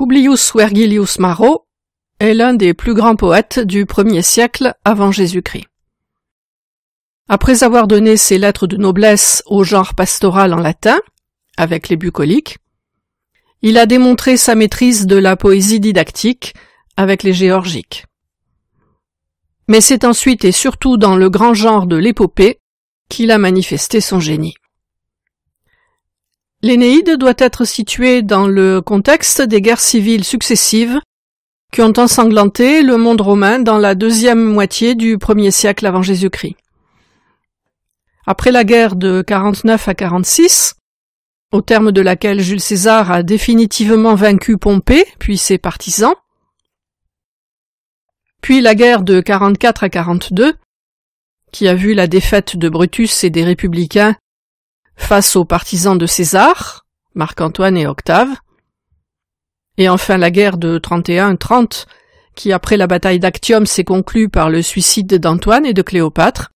Publius Vergilius Maro est l'un des plus grands poètes du premier siècle avant Jésus-Christ. Après avoir donné ses lettres de noblesse au genre pastoral en latin, avec les bucoliques, il a démontré sa maîtrise de la poésie didactique avec les géorgiques. Mais c'est ensuite et surtout dans le grand genre de l'épopée qu'il a manifesté son génie. L'Énéide doit être située dans le contexte des guerres civiles successives qui ont ensanglanté le monde romain dans la deuxième moitié du premier siècle avant Jésus-Christ. Après la guerre de 49 à 46, au terme de laquelle Jules César a définitivement vaincu Pompée, puis ses partisans, puis la guerre de 44 à 42, qui a vu la défaite de Brutus et des républicains face aux partisans de César, Marc-Antoine et Octave, et enfin la guerre de 31-30, qui après la bataille d'Actium s'est conclue par le suicide d'Antoine et de Cléopâtre.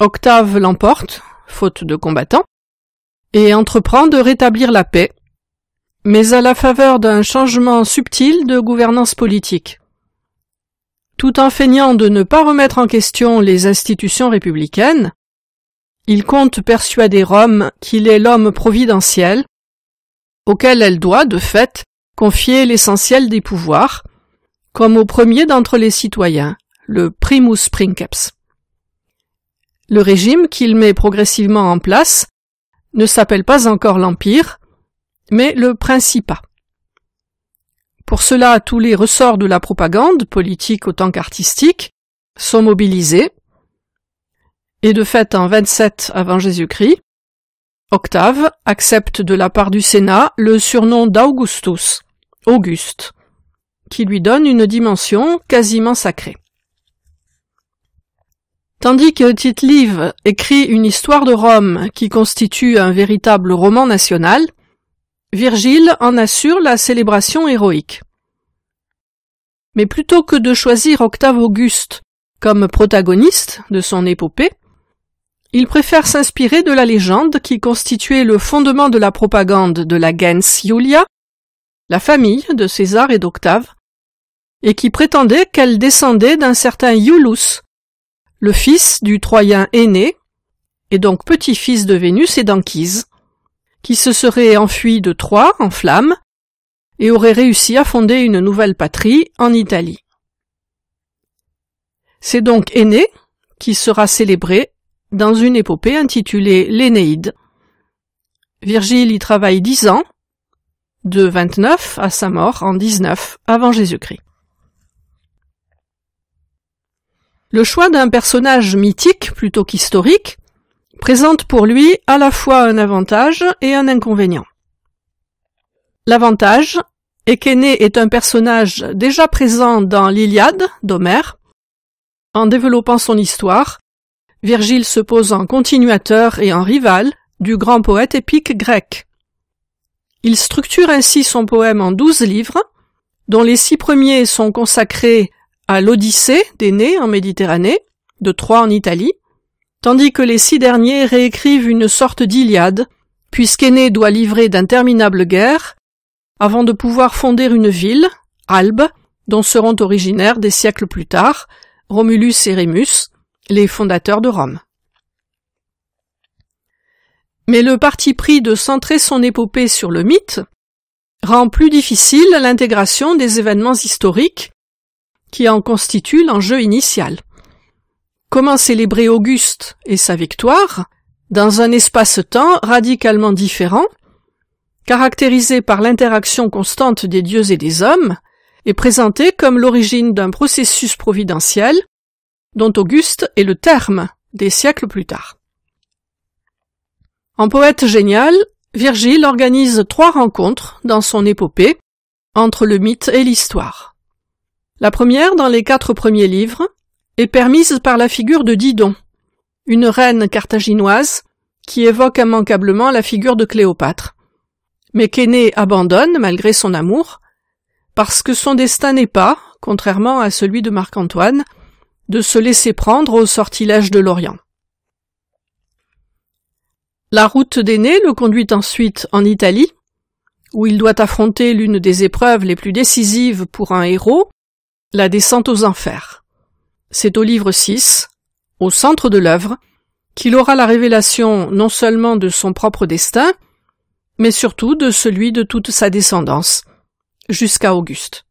Octave l'emporte, faute de combattants, et entreprend de rétablir la paix, mais à la faveur d'un changement subtil de gouvernance politique. Tout en feignant de ne pas remettre en question les institutions républicaines, il compte persuader Rome qu'il est l'homme providentiel, auquel elle doit, de fait, confier l'essentiel des pouvoirs, comme au premier d'entre les citoyens, le primus princeps. Le régime qu'il met progressivement en place ne s'appelle pas encore l'Empire, mais le Principat. Pour cela, tous les ressorts de la propagande, politique autant qu'artistique, sont mobilisés et de fait en 27 avant Jésus-Christ, Octave accepte de la part du Sénat le surnom d'Augustus, Auguste, qui lui donne une dimension quasiment sacrée. Tandis que Tite Live écrit une histoire de Rome qui constitue un véritable roman national, Virgile en assure la célébration héroïque. Mais plutôt que de choisir Octave Auguste comme protagoniste de son épopée, il préfère s'inspirer de la légende qui constituait le fondement de la propagande de la gens Iulia, la famille de César et d'Octave, et qui prétendait qu'elle descendait d'un certain Iulus, le fils du Troyen aîné, et donc petit-fils de Vénus et d'Anchise, qui se serait enfui de Troie en flammes et aurait réussi à fonder une nouvelle patrie en Italie. C'est donc Aîné qui sera célébré dans une épopée intitulée L'Énéide. Virgile y travaille dix ans, de 29 à sa mort en 19 avant Jésus-Christ. Le choix d'un personnage mythique plutôt qu'historique présente pour lui à la fois un avantage et un inconvénient. L'avantage est qu'Énée est un personnage déjà présent dans l'Iliade d'Homère, en développant son histoire Virgile se pose en continuateur et en rival du grand poète épique grec. Il structure ainsi son poème en douze livres, dont les six premiers sont consacrés à l'Odyssée d'Aînée en Méditerranée, de Troie en Italie, tandis que les six derniers réécrivent une sorte d'Iliade, puisqu'Aînée doit livrer d'interminables guerres avant de pouvoir fonder une ville, Albe, dont seront originaires des siècles plus tard Romulus et Rémus, les fondateurs de Rome. Mais le parti pris de centrer son épopée sur le mythe rend plus difficile l'intégration des événements historiques qui en constituent l'enjeu initial. Comment célébrer Auguste et sa victoire dans un espace-temps radicalement différent, caractérisé par l'interaction constante des dieux et des hommes, et présenté comme l'origine d'un processus providentiel dont Auguste est le terme des siècles plus tard. En poète génial, Virgile organise trois rencontres dans son épopée entre le mythe et l'histoire. La première, dans les quatre premiers livres, est permise par la figure de Didon, une reine carthaginoise qui évoque immanquablement la figure de Cléopâtre. Mais qu'Aînée abandonne malgré son amour, parce que son destin n'est pas, contrairement à celui de Marc-Antoine, de se laisser prendre au sortilège de l'Orient. La route d'aînée le conduit ensuite en Italie, où il doit affronter l'une des épreuves les plus décisives pour un héros, la descente aux enfers. C'est au livre 6, au centre de l'œuvre, qu'il aura la révélation non seulement de son propre destin, mais surtout de celui de toute sa descendance, jusqu'à Auguste.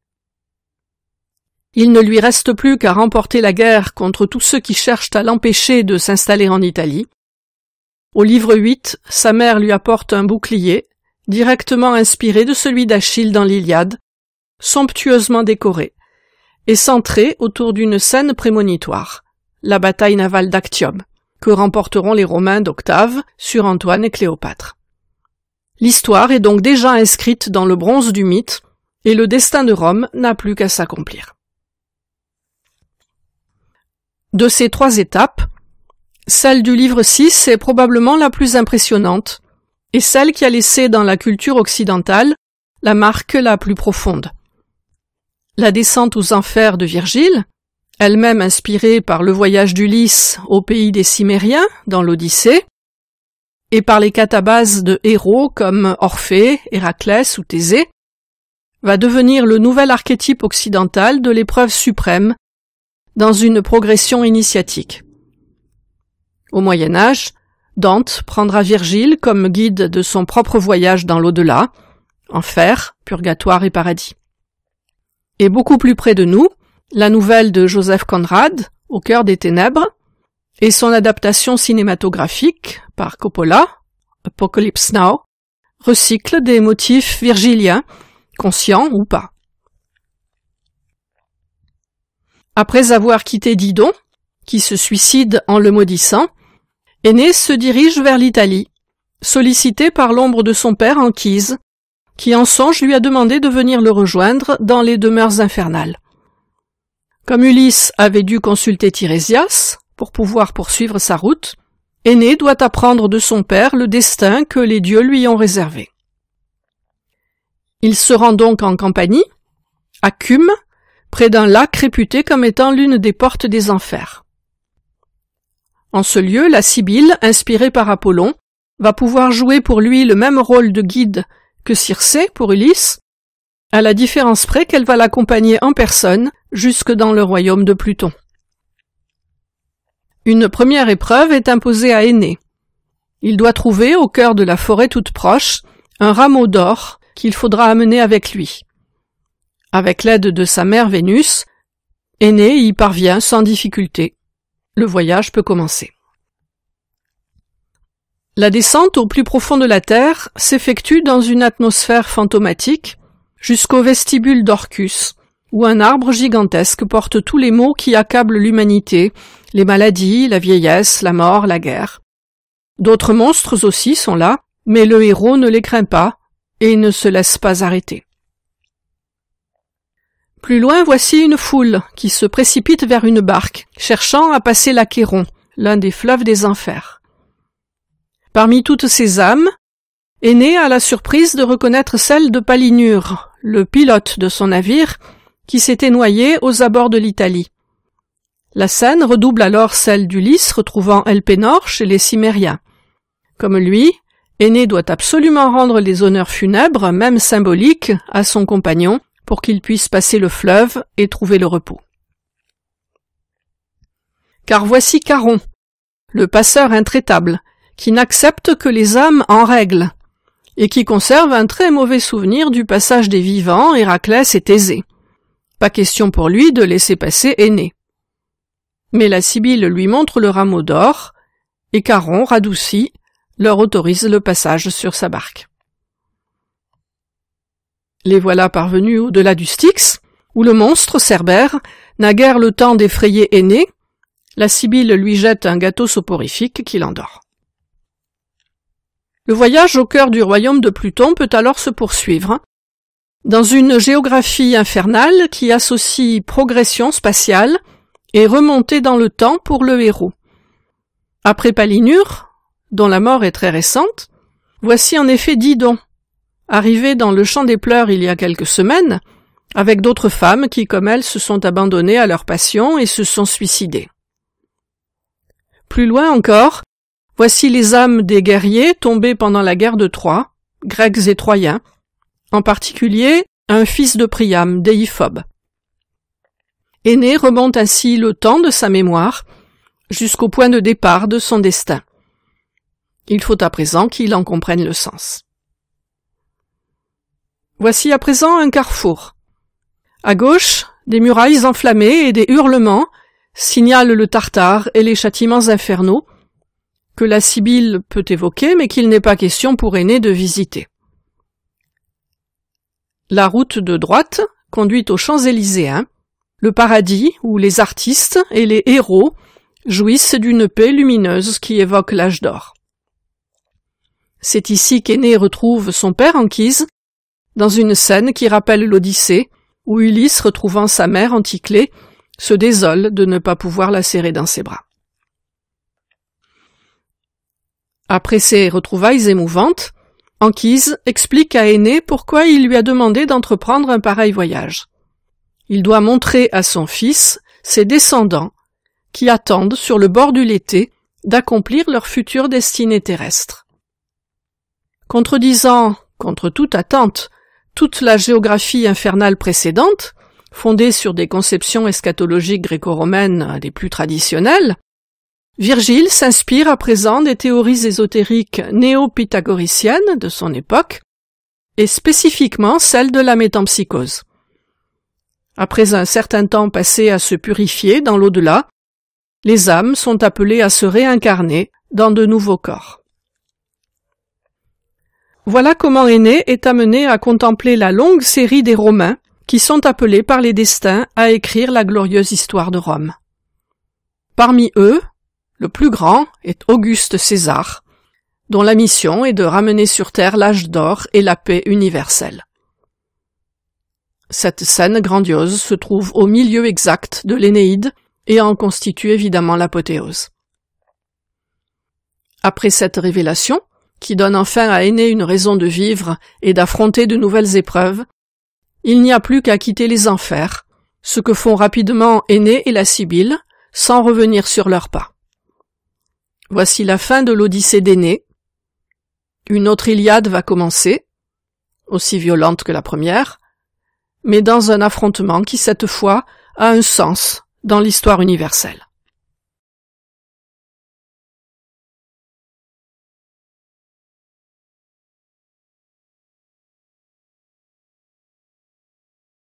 Il ne lui reste plus qu'à remporter la guerre contre tous ceux qui cherchent à l'empêcher de s'installer en Italie. Au livre 8, sa mère lui apporte un bouclier, directement inspiré de celui d'Achille dans l'Iliade, somptueusement décoré, et centré autour d'une scène prémonitoire, la bataille navale d'Actium, que remporteront les Romains d'Octave sur Antoine et Cléopâtre. L'histoire est donc déjà inscrite dans le bronze du mythe, et le destin de Rome n'a plus qu'à s'accomplir. De ces trois étapes, celle du livre 6 est probablement la plus impressionnante et celle qui a laissé dans la culture occidentale la marque la plus profonde. La descente aux enfers de Virgile, elle-même inspirée par le voyage d'Ulysse au pays des Cimériens dans l'Odyssée, et par les catabases de héros comme Orphée, Héraclès ou Thésée, va devenir le nouvel archétype occidental de l'épreuve suprême dans une progression initiatique. Au Moyen Âge, Dante prendra Virgile comme guide de son propre voyage dans l'au-delà, enfer, purgatoire et paradis. Et beaucoup plus près de nous, la nouvelle de Joseph Conrad, Au cœur des ténèbres, et son adaptation cinématographique par Coppola, Apocalypse Now, recycle des motifs virgiliens, conscients ou pas. après avoir quitté Didon, qui se suicide en le maudissant, Aînée se dirige vers l'Italie, sollicité par l'ombre de son père Anquise, qui en songe lui a demandé de venir le rejoindre dans les demeures infernales. Comme Ulysse avait dû consulter Tirésias pour pouvoir poursuivre sa route, Aînée doit apprendre de son père le destin que les dieux lui ont réservé. Il se rend donc en Campanie, à Cume, près d'un lac réputé comme étant l'une des portes des enfers. En ce lieu, la Sibylle, inspirée par Apollon, va pouvoir jouer pour lui le même rôle de guide que Circé pour Ulysse, à la différence près qu'elle va l'accompagner en personne jusque dans le royaume de Pluton. Une première épreuve est imposée à Aînée. Il doit trouver, au cœur de la forêt toute proche, un rameau d'or qu'il faudra amener avec lui. Avec l'aide de sa mère Vénus, aînée y parvient sans difficulté. Le voyage peut commencer. La descente au plus profond de la Terre s'effectue dans une atmosphère fantomatique jusqu'au vestibule d'Orcus, où un arbre gigantesque porte tous les maux qui accablent l'humanité, les maladies, la vieillesse, la mort, la guerre. D'autres monstres aussi sont là, mais le héros ne les craint pas et ne se laisse pas arrêter. Plus loin, voici une foule qui se précipite vers une barque, cherchant à passer l'Achéron, l'un des fleuves des enfers. Parmi toutes ces âmes, Aîné a la surprise de reconnaître celle de Palinure, le pilote de son navire, qui s'était noyé aux abords de l'Italie. La scène redouble alors celle d'Ulysse retrouvant Elpénor chez les Cimériens. Comme lui, Aîné doit absolument rendre les honneurs funèbres, même symboliques, à son compagnon, pour qu'ils puissent passer le fleuve et trouver le repos. Car voici Caron, le passeur intraitable, qui n'accepte que les âmes en règle, et qui conserve un très mauvais souvenir du passage des vivants, Héraclès est aisé. Pas question pour lui de laisser passer aîné. Mais la Sibylle lui montre le rameau d'or, et Caron, radouci, leur autorise le passage sur sa barque. Les voilà parvenus au-delà du Styx, où le monstre, Cerbère, n'a guère le temps d'effrayer Aîné. La Sibylle lui jette un gâteau soporifique qui l'endort. Le voyage au cœur du royaume de Pluton peut alors se poursuivre, dans une géographie infernale qui associe progression spatiale et remontée dans le temps pour le héros. Après Palinure, dont la mort est très récente, voici en effet Didon, Arrivée dans le champ des pleurs il y a quelques semaines, avec d'autres femmes qui, comme elles, se sont abandonnées à leur passion et se sont suicidées. Plus loin encore, voici les âmes des guerriers tombés pendant la guerre de Troie, Grecs et Troyens, en particulier un fils de Priam, déiphobe. Aîné remonte ainsi le temps de sa mémoire jusqu'au point de départ de son destin. Il faut à présent qu'il en comprenne le sens. Voici à présent un carrefour. À gauche, des murailles enflammées et des hurlements signalent le tartare et les châtiments infernaux que la Sibylle peut évoquer, mais qu'il n'est pas question pour Aînée de visiter. La route de droite conduit aux champs élyséens le paradis où les artistes et les héros jouissent d'une paix lumineuse qui évoque l'âge d'or. C'est ici qu'Aînée retrouve son père quise, dans une scène qui rappelle l'Odyssée, où Ulysse, retrouvant sa mère Anticlée, se désole de ne pas pouvoir la serrer dans ses bras. Après ces retrouvailles émouvantes, Anquise explique à Aîné pourquoi il lui a demandé d'entreprendre un pareil voyage. Il doit montrer à son fils ses descendants, qui attendent sur le bord du l'été d'accomplir leur future destinée terrestre. Contredisant, contre toute attente, toute la géographie infernale précédente, fondée sur des conceptions eschatologiques gréco-romaines les euh, plus traditionnelles, Virgile s'inspire à présent des théories ésotériques néo-pythagoriciennes de son époque, et spécifiquement celles de la métampsychose. Après un certain temps passé à se purifier dans l'au-delà, les âmes sont appelées à se réincarner dans de nouveaux corps. Voilà comment Aîné est amené à contempler la longue série des Romains qui sont appelés par les destins à écrire la glorieuse histoire de Rome. Parmi eux, le plus grand est Auguste César, dont la mission est de ramener sur Terre l'âge d'or et la paix universelle. Cette scène grandiose se trouve au milieu exact de l'Énéide et en constitue évidemment l'apothéose. Après cette révélation, qui donne enfin à Aînée une raison de vivre et d'affronter de nouvelles épreuves, il n'y a plus qu'à quitter les enfers, ce que font rapidement Aînée et la Sibylle, sans revenir sur leurs pas. Voici la fin de l'Odyssée d'Aînée. Une autre Iliade va commencer, aussi violente que la première, mais dans un affrontement qui cette fois a un sens dans l'histoire universelle.